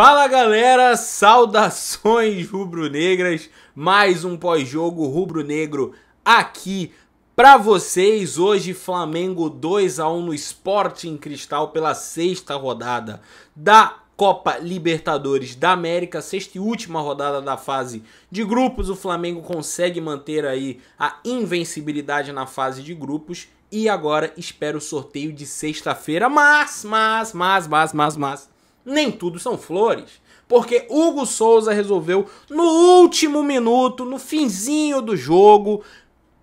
Fala galera, saudações rubro-negras, mais um pós-jogo rubro-negro aqui para vocês. Hoje Flamengo 2 a 1 no Sporting Cristal pela sexta rodada da Copa Libertadores da América, sexta e última rodada da fase de grupos. O Flamengo consegue manter aí a invencibilidade na fase de grupos e agora espera o sorteio de sexta-feira. Mas, mas, mas, mas, mas, mas nem tudo são flores. Porque Hugo Souza resolveu, no último minuto, no finzinho do jogo,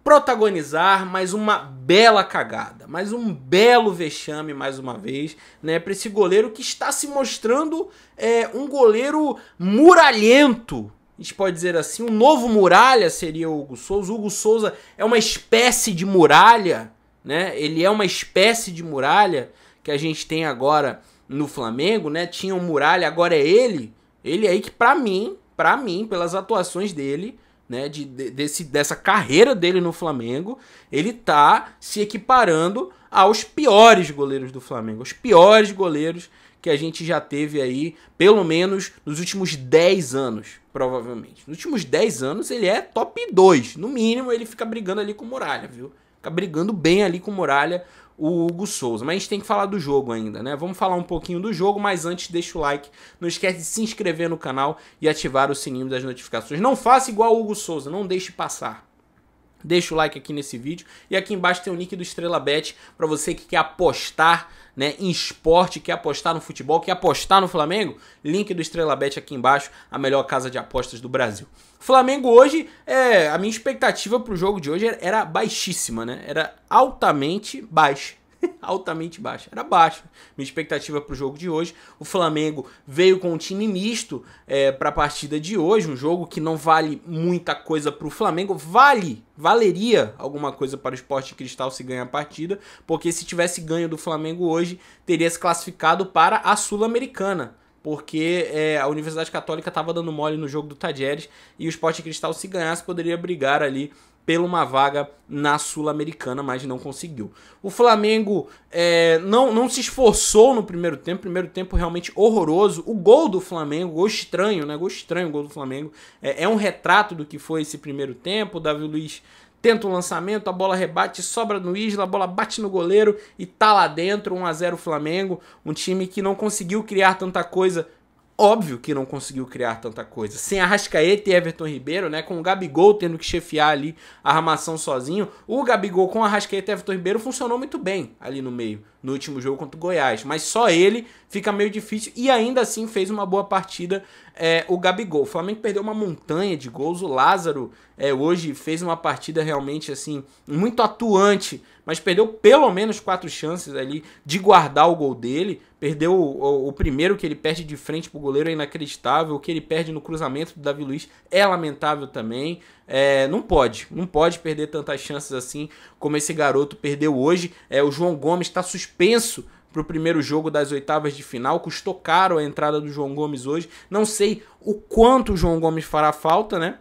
protagonizar mais uma bela cagada, mais um belo vexame mais uma vez, né, para esse goleiro que está se mostrando é, um goleiro muralhento. A gente pode dizer assim, um novo muralha seria o Hugo Souza. O Hugo Souza é uma espécie de muralha, né? Ele é uma espécie de muralha que a gente tem agora no Flamengo, né? Tinha o um Muralha, agora é ele. Ele é aí que para mim, para mim, pelas atuações dele, né, de, de, desse, dessa carreira dele no Flamengo, ele tá se equiparando aos piores goleiros do Flamengo, os piores goleiros que a gente já teve aí, pelo menos nos últimos 10 anos, provavelmente. Nos últimos 10 anos ele é top 2, no mínimo ele fica brigando ali com Muralha, viu? Fica brigando bem ali com Muralha o Hugo Souza. Mas a gente tem que falar do jogo ainda, né? Vamos falar um pouquinho do jogo, mas antes deixa o like. Não esquece de se inscrever no canal e ativar o sininho das notificações. Não faça igual o Hugo Souza, não deixe passar deixa o like aqui nesse vídeo e aqui embaixo tem o link do Estrela Bet para você que quer apostar, né, em esporte, quer apostar no futebol, quer apostar no Flamengo, link do Estrela Bet aqui embaixo, a melhor casa de apostas do Brasil. Flamengo hoje, é, a minha expectativa para o jogo de hoje era baixíssima, né? Era altamente baixa altamente baixa. Era baixa. Minha expectativa para o jogo de hoje. O Flamengo veio com um time misto é, para a partida de hoje. Um jogo que não vale muita coisa para o Flamengo. Vale, valeria alguma coisa para o Esporte Cristal se ganhar a partida. Porque se tivesse ganho do Flamengo hoje, teria se classificado para a Sul-Americana porque é, a Universidade Católica estava dando mole no jogo do Tadjeres e o Sport Cristal, se ganhasse, poderia brigar ali pela uma vaga na Sul-Americana, mas não conseguiu. O Flamengo é, não, não se esforçou no primeiro tempo, primeiro tempo realmente horroroso. O gol do Flamengo, gol estranho, né? Gol estranho o gol do Flamengo. É, é um retrato do que foi esse primeiro tempo. O Davi Luiz tenta o lançamento, a bola rebate, sobra no Isla, a bola bate no goleiro e tá lá dentro, 1 a 0 Flamengo, um time que não conseguiu criar tanta coisa Óbvio que não conseguiu criar tanta coisa. Sem Arrascaeta e Everton Ribeiro, né? Com o Gabigol tendo que chefiar ali a armação sozinho. O Gabigol com Arrascaeta e Everton Ribeiro funcionou muito bem ali no meio no último jogo contra o Goiás. Mas só ele fica meio difícil e ainda assim fez uma boa partida é, o Gabigol. O Flamengo perdeu uma montanha de gols. O Lázaro é, hoje fez uma partida realmente assim muito atuante, mas perdeu pelo menos quatro chances ali de guardar o gol dele. Perdeu o, o, primeiro que ele perde de frente para o goleiro é inacreditável. O que ele perde no cruzamento do Davi Luiz é lamentável também é, não pode, não pode perder tantas chances assim como esse garoto perdeu hoje. É, o João Gomes está suspenso para o primeiro jogo das oitavas de final. Custou caro a entrada do João Gomes hoje. Não sei o quanto o João Gomes fará falta, né?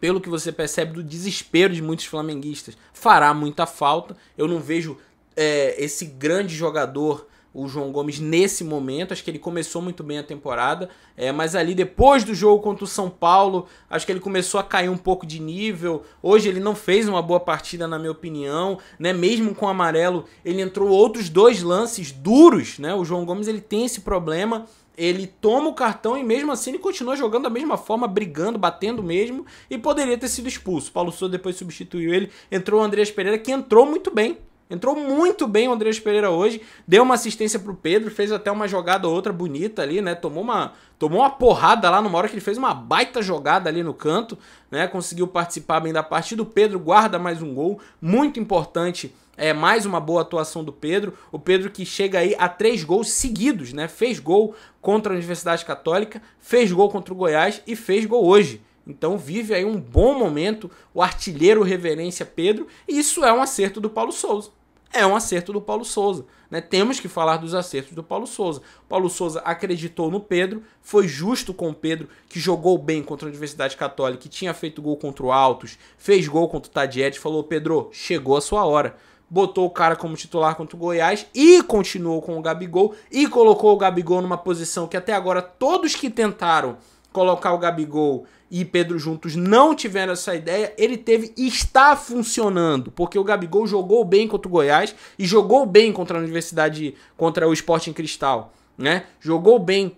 Pelo que você percebe do desespero de muitos flamenguistas, fará muita falta. Eu não vejo é, esse grande jogador o João Gomes nesse momento. Acho que ele começou muito bem a temporada, é, mas ali depois do jogo contra o São Paulo, acho que ele começou a cair um pouco de nível. Hoje ele não fez uma boa partida, na minha opinião, né? Mesmo com o amarelo, ele entrou outros dois lances duros, né? O João Gomes ele tem esse problema. Ele toma o cartão e mesmo assim ele continua jogando da mesma forma, brigando, batendo mesmo, e poderia ter sido expulso. Paulo Souza depois substituiu ele, entrou o Andreas Pereira, que entrou muito bem, Entrou muito bem o Andrés Pereira hoje, deu uma assistência pro Pedro, fez até uma jogada ou outra bonita ali, né? Tomou uma, tomou uma porrada lá numa hora que ele fez uma baita jogada ali no canto, né? Conseguiu participar bem da partida. O Pedro guarda mais um gol, muito importante. É mais uma boa atuação do Pedro. O Pedro que chega aí a três gols seguidos, né? Fez gol contra a Universidade Católica, fez gol contra o Goiás e fez gol hoje. Então vive aí um bom momento o artilheiro reverência Pedro, e isso é um acerto do Paulo Souza. É um acerto do Paulo Souza. Né? Temos que falar dos acertos do Paulo Souza. Paulo Souza acreditou no Pedro, foi justo com o Pedro, que jogou bem contra a Universidade Católica, que tinha feito gol contra o Altos, fez gol contra o Tadietti, falou: Pedro, chegou a sua hora botou o cara como titular contra o Goiás e continuou com o Gabigol e colocou o Gabigol numa posição que até agora todos que tentaram colocar o Gabigol e Pedro juntos não tiveram essa ideia, ele teve está funcionando, porque o Gabigol jogou bem contra o Goiás e jogou bem contra a Universidade, contra o Sporting Cristal, né? Jogou bem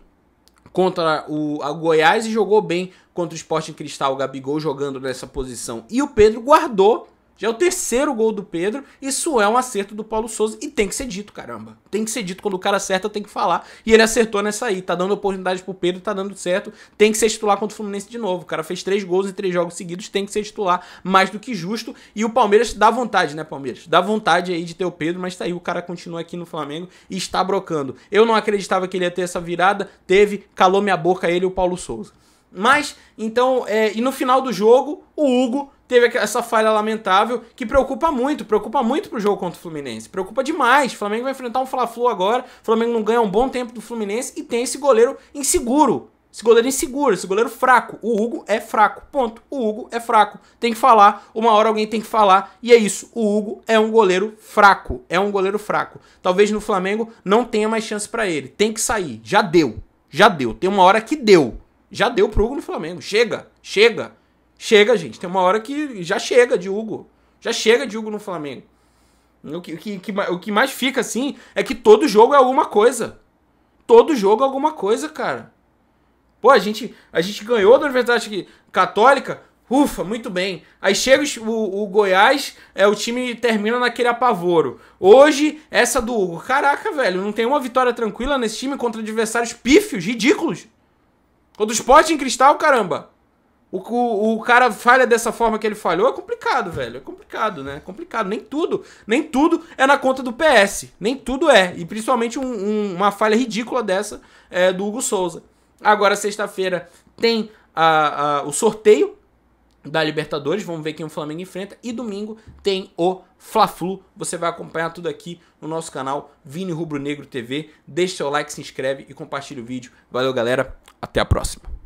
contra o Goiás e jogou bem contra o Sporting Cristal, o Gabigol jogando nessa posição. E o Pedro guardou já é o terceiro gol do Pedro. Isso é um acerto do Paulo Souza e tem que ser dito, caramba. Tem que ser dito. Quando o cara acerta, tem que falar. E ele acertou nessa aí. Tá dando oportunidade pro Pedro, tá dando certo. Tem que ser titular contra o Fluminense de novo. O cara fez três gols em três jogos seguidos. Tem que ser titular mais do que justo. E o Palmeiras dá vontade, né, Palmeiras? Dá vontade aí de ter o Pedro, mas tá aí. O cara continua aqui no Flamengo e está brocando. Eu não acreditava que ele ia ter essa virada. Teve, calou minha boca ele e o Paulo Souza. Mas, então, é, e no final do jogo, o Hugo teve essa falha lamentável que preocupa muito, preocupa muito pro jogo contra o Fluminense. Preocupa demais. O Flamengo vai enfrentar um Fla-Flu agora. O Flamengo não ganha um bom tempo do Fluminense e tem esse goleiro inseguro. Esse goleiro inseguro, esse goleiro fraco. O Hugo é fraco. Ponto. O Hugo é fraco. Tem que falar. Uma hora alguém tem que falar. E é isso. O Hugo é um goleiro fraco. É um goleiro fraco. Talvez no Flamengo não tenha mais chance para ele. Tem que sair. Já deu. Já deu. Tem uma hora que deu. Já deu pro Hugo no Flamengo. Chega, chega, chega, gente. Tem uma hora que já chega de Hugo. Já chega de Hugo no Flamengo. O que, que, que, o que mais fica assim é que todo jogo é alguma coisa. Todo jogo é alguma coisa, cara. Pô, a gente, a gente ganhou da Universidade Católica. Ufa, muito bem. Aí chega o, o Goiás, é o time termina naquele apavoro. Hoje, essa do Hugo. Caraca, velho, não tem uma vitória tranquila nesse time contra adversários pífios, ridículos. O do esporte em cristal, caramba. O, o, o cara falha dessa forma que ele falhou, é complicado, velho. É complicado, né? É complicado. Nem tudo, nem tudo é na conta do PS. Nem tudo é. E principalmente um, um, uma falha ridícula dessa é, do Hugo Souza. Agora, sexta-feira, tem a, a, o sorteio da Libertadores. Vamos ver quem o Flamengo enfrenta. E domingo tem o Fla-Flu. Você vai acompanhar tudo aqui no nosso canal Vini Rubro Negro TV. Deixe seu like, se inscreve e compartilhe o vídeo. Valeu, galera. Até a próxima.